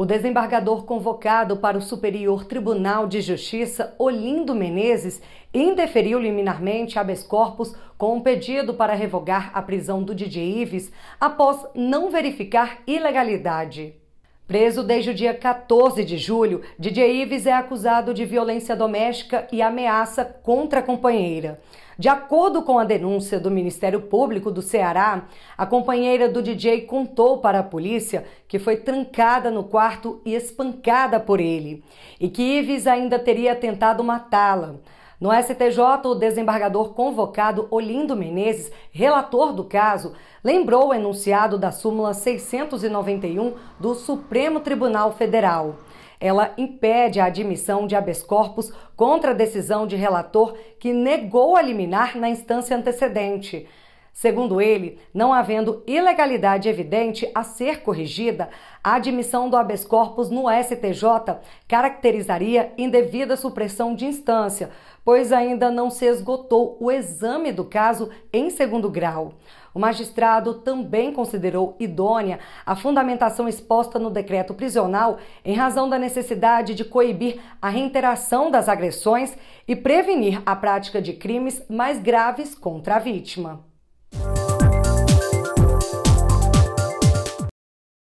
O desembargador convocado para o Superior Tribunal de Justiça, Olindo Menezes, indeferiu liminarmente habeas corpus com um pedido para revogar a prisão do DJ Ives após não verificar ilegalidade. Preso desde o dia 14 de julho, DJ Ives é acusado de violência doméstica e ameaça contra a companheira. De acordo com a denúncia do Ministério Público do Ceará, a companheira do DJ contou para a polícia que foi trancada no quarto e espancada por ele, e que Ives ainda teria tentado matá-la. No STJ, o desembargador convocado Olindo Menezes, relator do caso, lembrou o enunciado da súmula 691 do Supremo Tribunal Federal. Ela impede a admissão de habeas corpus contra a decisão de relator que negou a liminar na instância antecedente. Segundo ele, não havendo ilegalidade evidente a ser corrigida, a admissão do habeas corpus no STJ caracterizaria indevida supressão de instância, pois ainda não se esgotou o exame do caso em segundo grau. O magistrado também considerou idônea a fundamentação exposta no decreto prisional em razão da necessidade de coibir a reiteração das agressões e prevenir a prática de crimes mais graves contra a vítima.